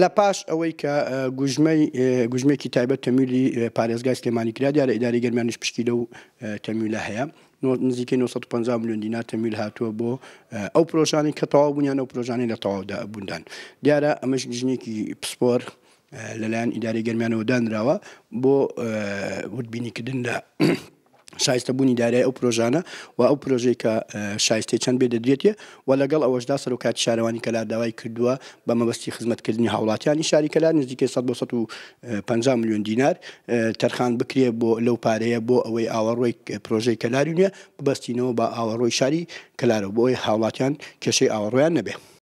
لە پاش ئەوەی کە گوژمێکی تایبەت تەمیلی پارێزگای سلێمانی کرا دیارە ئیداری گەرمانش پشکی لە و تەمیلە هەیە نزیکەی 950 میلیۆن دینا تەمیل هاتووە بۆ ئەو پرۆژانی کە تەواو بوونیان ئەو پرۆژانی لە تەواودا بوندان دیارە ئەمەش گژنێکی پسپۆر لەلایەن ئیداری گەرمیانەوە دانراوە بۆ وتبینیکردن لە شایستە بوونی دارای ئەو پرۆژانە و ئەو پرۆژێک کە شایستی چەند بێ دەدرێتە و لەگەڵ ئەوەشدا سەرۆکات شارەوانی کەلا داوای کردووە بە مەبەستی خزمەتکردنی هاوڵاتیانی شاری کەلا نزیکە 150 میلیۆن دینار تەرخان بکرێ بۆ لەو پارەیە بۆ ئەوەی ئاوەڕۆی پرۆژەی کەلاری نیە ببەستینەوە بە ئاوەڕۆی شاری کەلارەوە بۆ ئەوی هاوڵاتیان کێشەی ئاوەڕۆیان نەبێ